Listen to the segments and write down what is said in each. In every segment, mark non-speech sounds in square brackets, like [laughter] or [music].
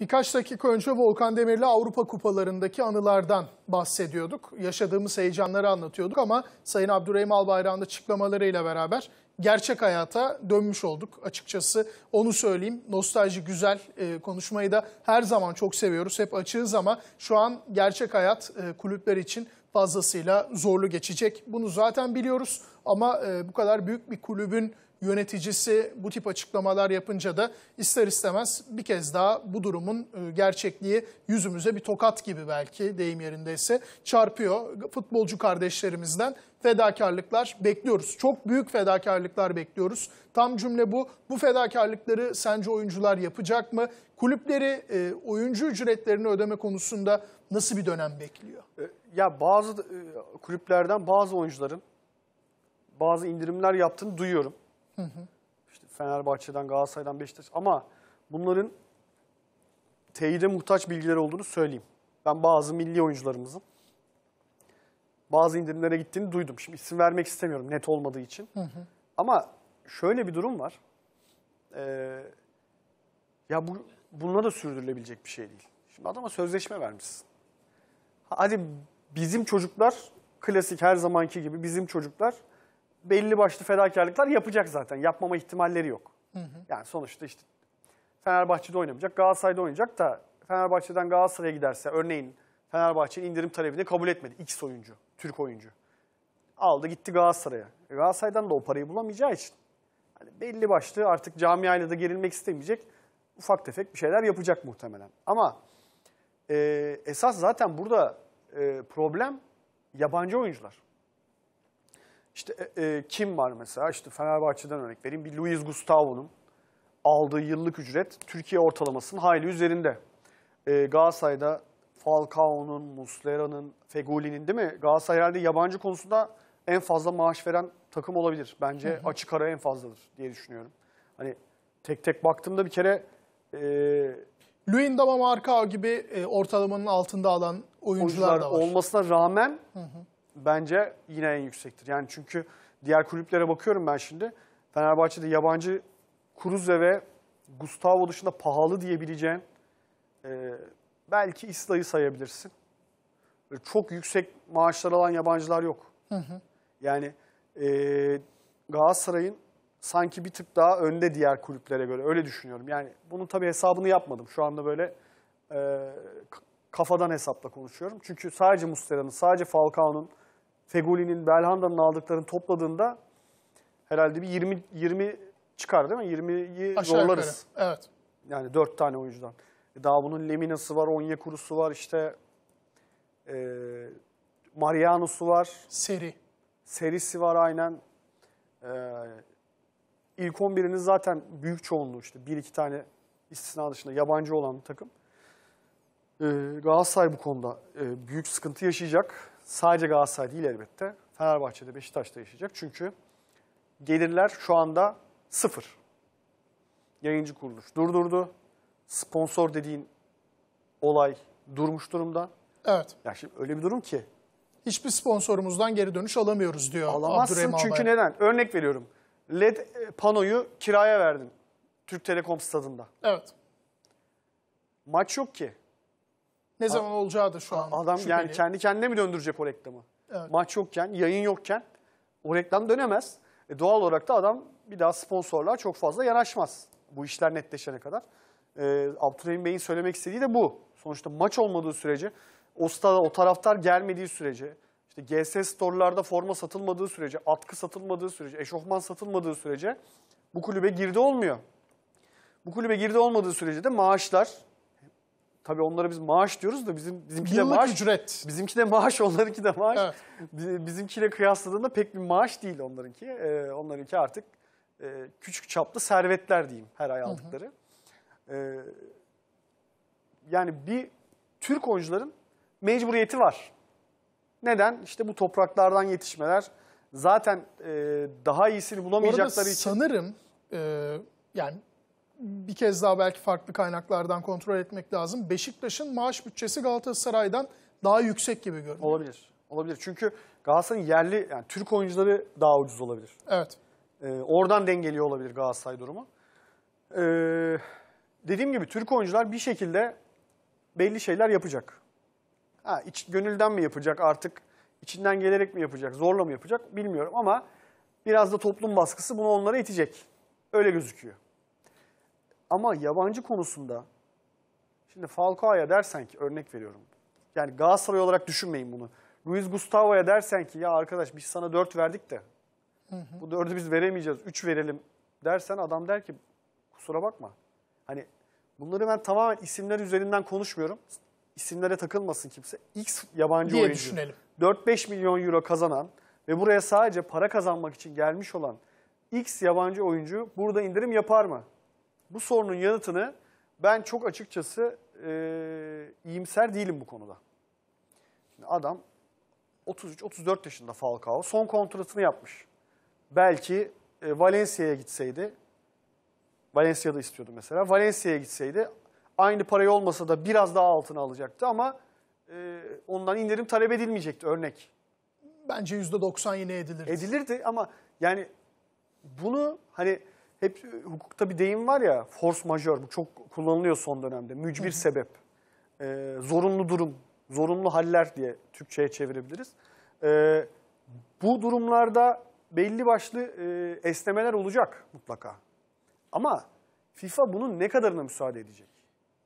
Birkaç dakika önce Volkan Demirli Avrupa Kupalarındaki anılardan bahsediyorduk. Yaşadığımız heyecanları anlatıyorduk ama Sayın Abdurrahim Albayrak'ın açıklamalarıyla beraber gerçek hayata dönmüş olduk açıkçası. Onu söyleyeyim. Nostalji güzel. E, konuşmayı da her zaman çok seviyoruz. Hep açığız ama şu an gerçek hayat e, kulüpler için fazlasıyla zorlu geçecek. Bunu zaten biliyoruz ama e, bu kadar büyük bir kulübün yöneticisi bu tip açıklamalar yapınca da ister istemez bir kez daha bu durumun e, gerçekliği yüzümüze bir tokat gibi belki deyim yerindeyse çarpıyor. Futbolcu kardeşlerimizden fedakarlıklar bekliyoruz. Çok büyük fedakarlıklar bekliyoruz. Tam cümle bu. Bu fedakarlıkları sence oyuncular yapacak mı? Kulüpleri e, oyuncu ücretlerini ödeme konusunda nasıl bir dönem bekliyor? E, ya bazı kulüplerden bazı oyuncuların bazı indirimler yaptığını duyuyorum. Hı İşte Fenerbahçe'den, Galatasaray'dan, Beşiktaş. Ama bunların teyide muhtaç bilgiler olduğunu söyleyeyim. Ben bazı milli oyuncularımızın bazı indirimlere gittiğini duydum. Şimdi isim vermek istemiyorum net olmadığı için. Hı hı. Ama şöyle bir durum var. Ee, ya bu bununla da sürdürülebilecek bir şey değil. Şimdi adama sözleşme vermişsin. Hadi bizim çocuklar klasik her zamanki gibi bizim çocuklar belli başlı fedakarlıklar yapacak zaten. Yapmama ihtimalleri yok. Hı hı. Yani sonuçta işte Fenerbahçe'de oynamayacak, Galatasaray'da oynayacak da Fenerbahçe'den Galatasaray'a giderse örneğin Fenerbahçe'nin indirim talebini kabul etmedi. X oyuncu, Türk oyuncu. Aldı gitti Galatasaray'a. E, Galatasaray'dan da o parayı bulamayacağı için. Hani belli başlı artık camiayla da gerilmek istemeyecek. Ufak tefek bir şeyler yapacak muhtemelen. Ama e, esas zaten burada e, problem yabancı oyuncular. İşte e, e, kim var mesela? İşte Fenerbahçe'den örnek vereyim. Bir Luis Gustavo'nun aldığı yıllık ücret Türkiye ortalamasının hayli üzerinde. E, Galatasaray'da Falcao'nun, Muslera'nın, Feguli'nin değil mi? Galatasaray herhalde yabancı konusunda en fazla maaş veren takım olabilir. Bence hı hı. açık ara en fazladır diye düşünüyorum. Hani tek tek baktığımda bir kere... E, Luyendama Markao gibi e, ortalamanın altında alan oyuncular, oyuncular da var. olmasına rağmen hı hı bence yine en yüksektir. Yani çünkü diğer kulüplere bakıyorum ben şimdi. Fenerbahçe'de yabancı Kuruze ve Gustavo dışında pahalı diyebileceğin e, belki İsla'yı sayabilirsin. Böyle çok yüksek maaşlar alan yabancılar yok. Hı hı. Yani e, Galatasaray'ın sanki bir tık daha önde diğer kulüplere göre öyle düşünüyorum. Yani bunun tabii hesabını yapmadım. Şu anda böyle e, kafadan hesapla konuşuyorum. Çünkü sadece Mustera'nın, sadece Falcao'nun Fegoli'nin, Belhanda'nın aldıklarını topladığında herhalde bir 20 20 çıkar değil mi? 20'yi zorlarız. Yukarı. Evet. Yani 4 tane oyuncudan. E daha bunun Lemina'sı var, Onyekuru'su var, işte e, Mariano'su var. Seri. Serisi var aynen. E, ilk 11'inin zaten büyük çoğunluğu işte. Bir iki tane istisna dışında yabancı olan takım. E, Galatasaray bu konuda e, büyük sıkıntı yaşayacak sadece Galatasaray değil elbette. Fenerbahçe'de, Beşiktaş'ta yaşayacak. Çünkü gelirler şu anda sıfır. Yayıncı kuruluş durdurdu. Sponsor dediğin olay durmuş durumda. Evet. Ya şimdi öyle bir durum ki. Hiçbir sponsorumuzdan geri dönüş alamıyoruz diyor Alamazsın çünkü Albay. neden? Örnek veriyorum. LED e, panoyu kiraya verdin. Türk Telekom stadında. Evet. Maç yok ki. Ne zaman olacağı da şu an. Adam şüpheli. yani kendi kendine mi döndürecek o reklamı? Evet. Maç yokken, yayın yokken o reklam dönemez. E doğal olarak da adam bir daha sponsorlar çok fazla yanaşmaz. Bu işler netleşene kadar. E, Abdurrahim Bey'in söylemek istediği de bu. Sonuçta maç olmadığı sürece, o stada o taraftar gelmediği sürece, işte GS store'larda forma satılmadığı sürece, atkı satılmadığı sürece, eşofman satılmadığı sürece bu kulübe girdi olmuyor. Bu kulübe girdi olmadığı sürece de maaşlar Tabii onlara biz maaş diyoruz da bizim bizimki de maaş. ücret. Bizimki de maaş, onlarınki de maaş. Evet. Bizimkiyle kıyasladığında pek bir maaş değil onlarınki. Ee, onlarınki artık e, küçük çaplı servetler diyeyim her ay aldıkları. Ee, yani bir Türk oyuncuların mecburiyeti var. Neden? İşte bu topraklardan yetişmeler. Zaten e, daha iyisini Bu bulamayacakları için sanırım e, yani bir kez daha belki farklı kaynaklardan kontrol etmek lazım. Beşiktaş'ın maaş bütçesi Galatasaray'dan daha yüksek gibi görünüyor. Olabilir. Olabilir. Çünkü Galatasaray'ın yerli yani Türk oyuncuları daha ucuz olabilir. Evet. Ee, oradan dengeliyor olabilir Galatasaray durumu. Ee, dediğim gibi Türk oyuncular bir şekilde belli şeyler yapacak. Ha, iç, gönülden mi yapacak artık, içinden gelerek mi yapacak, zorla mı yapacak bilmiyorum ama biraz da toplum baskısı bunu onlara itecek. Öyle gözüküyor. Ama yabancı konusunda şimdi Falcao'ya dersen ki örnek veriyorum. Yani Galatasaray olarak düşünmeyin bunu. Luis Gustavo'ya dersen ki ya arkadaş biz sana 4 verdik de hı hı. bu 4'ü biz veremeyeceğiz 3 verelim dersen adam der ki kusura bakma. Hani bunları ben tamamen isimler üzerinden konuşmuyorum. İsimlere takılmasın kimse. X yabancı diye oyuncu. düşünelim. 4-5 milyon euro kazanan ve buraya sadece para kazanmak için gelmiş olan X yabancı oyuncu burada indirim yapar mı? Bu sorunun yanıtını ben çok açıkçası e, iyimser değilim bu konuda. Şimdi adam 33-34 yaşında Falcao son kontratını yapmış. Belki e, Valencia'ya gitseydi, Valencia'da istiyordu mesela, Valencia'ya gitseydi aynı parayı olmasa da biraz daha altına alacaktı ama e, ondan indirim talep edilmeyecekti örnek. Bence %90 yine edilirdi. Edilirdi ama yani bunu hani hep e, hukukta bir deyim var ya force majeur bu çok kullanılıyor son dönemde. Mücbir Hı -hı. sebep, e, zorunlu durum, zorunlu haller diye Türkçe'ye çevirebiliriz. E, bu durumlarda belli başlı e, esnemeler olacak mutlaka. Ama FIFA bunun ne kadarına müsaade edecek?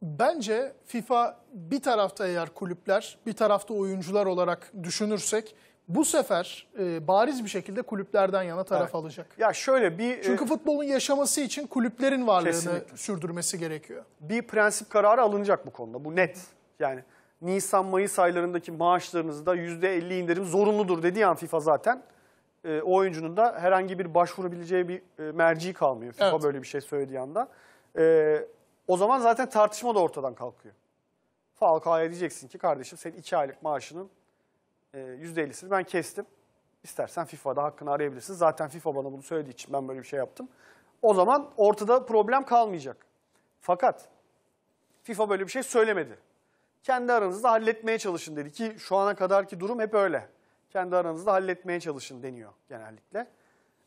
Bence FIFA bir tarafta eğer kulüpler, bir tarafta oyuncular olarak düşünürsek bu sefer e, bariz bir şekilde kulüplerden yana taraf evet. alacak. Ya şöyle bir e, Çünkü e, futbolun yaşaması için kulüplerin varlığını kesinlikle. sürdürmesi gerekiyor. Bir prensip kararı alınacak bu konuda. Bu net. Yani Nisan Mayıs aylarındaki maaşlarınızda %50 indirim zorunludur dediği an FIFA zaten. E, o oyuncunun da herhangi bir başvurabileceği bir e, merci kalmıyor FIFA evet. böyle bir şey söylediği anda. E, o zaman zaten tartışma da ortadan kalkıyor. Falcao'ya diyeceksin ki kardeşim senin iki aylık maaşının %50'sini ee, ben kestim. İstersen FIFA'da hakkını arayabilirsin. Zaten FIFA bana bunu söylediği için ben böyle bir şey yaptım. O zaman ortada problem kalmayacak. Fakat FIFA böyle bir şey söylemedi. Kendi aranızda halletmeye çalışın dedi ki şu ana kadarki durum hep öyle. Kendi aranızda halletmeye çalışın deniyor genellikle.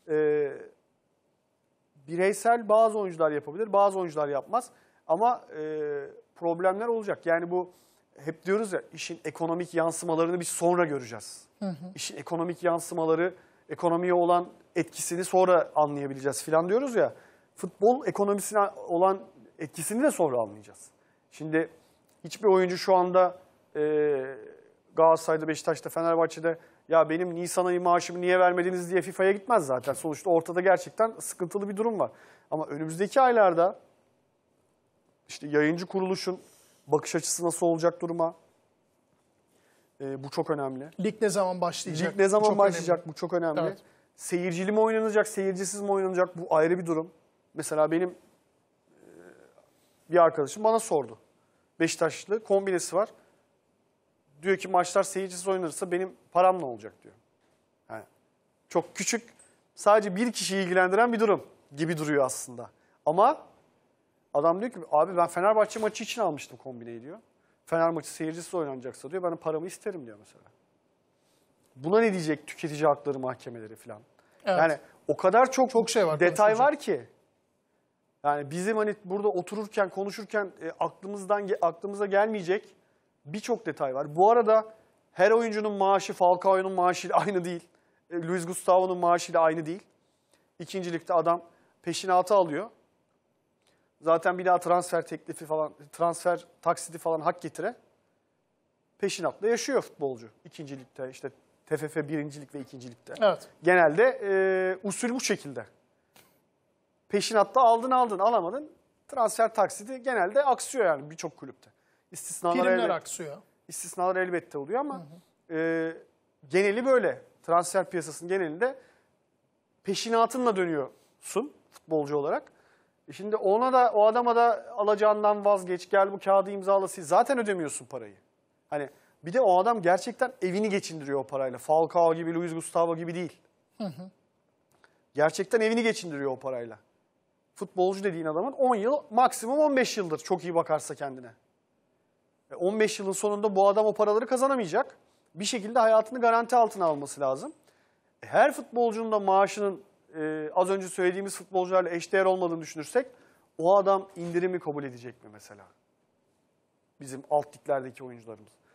Ee, bireysel bazı oyuncular yapabilir, bazı oyuncular yapmaz. Ama e, problemler olacak. Yani bu hep diyoruz ya işin ekonomik yansımalarını biz sonra göreceğiz. Hı hı. İşin ekonomik yansımaları, ekonomiye olan etkisini sonra anlayabileceğiz filan diyoruz ya. Futbol ekonomisine olan etkisini de sonra anlayacağız. Şimdi hiçbir oyuncu şu anda e, Galatasaray'da, Beşiktaş'ta, Fenerbahçe'de ya benim Nisan ayı maaşımı niye vermediniz diye FIFA'ya gitmez zaten. Sonuçta ortada gerçekten sıkıntılı bir durum var. Ama önümüzdeki aylarda işte yayıncı kuruluşun bakış açısı nasıl olacak duruma? E, bu çok önemli. Lig ne zaman başlayacak? Lig ne zaman çok başlayacak önemli. bu çok önemli. Evet. Seyircili mi oynanacak, seyircisiz mi oynanacak bu ayrı bir durum. Mesela benim e, bir arkadaşım bana sordu. Beşiktaşlı kombinesi var. Diyor ki maçlar seyircisiz oynanırsa benim param ne olacak diyor. Yani çok küçük, sadece bir kişiyi ilgilendiren bir durum gibi duruyor aslında. Ama Adam diyor ki abi ben Fenerbahçe maçı için almıştım kombineyi diyor. Fener maçı seyircisiz oynanacaksa diyor ben paramı isterim diyor mesela. Buna ne diyecek tüketici hakları mahkemeleri falan. Evet. Yani o kadar çok, çok şey var, detay var ki. Yani bizim hani burada otururken konuşurken e, aklımızdan aklımıza gelmeyecek birçok detay var. Bu arada her oyuncunun maaşı Falcao'nun maaşıyla [laughs] aynı değil. E, Luis Gustavo'nun maaşıyla aynı değil. İkincilikte adam peşinatı alıyor. Zaten bir daha transfer teklifi falan, transfer taksiti falan hak getire peşinatla yaşıyor futbolcu. ikincilikte işte TFF birincilik ve ikincilikte. Evet. Genelde e, usul bu şekilde. Peşinatta aldın aldın alamadın transfer taksidi genelde aksıyor yani birçok kulüpte. İstisnalar Primler elbette, aksıyor. İstisnalar elbette oluyor ama hı hı. E, geneli böyle. Transfer piyasasının genelinde peşinatınla dönüyorsun futbolcu olarak. E şimdi ona da o adama da alacağından vazgeç gel bu kağıdı imzala siz Zaten ödemiyorsun parayı. Hani bir de o adam gerçekten evini geçindiriyor o parayla. Falcao gibi, Luis Gustavo gibi değil. Hı hı. Gerçekten evini geçindiriyor o parayla. Futbolcu dediğin adamın 10 yıl, maksimum 15 yıldır çok iyi bakarsa kendine. 15 e yılın sonunda bu adam o paraları kazanamayacak. Bir şekilde hayatını garanti altına alması lazım. E her futbolcunun da maaşının e, az önce söylediğimiz futbolcularla eşdeğer olmadığını düşünürsek o adam indirimi kabul edecek mi mesela? Bizim alt liglerdeki oyuncularımız.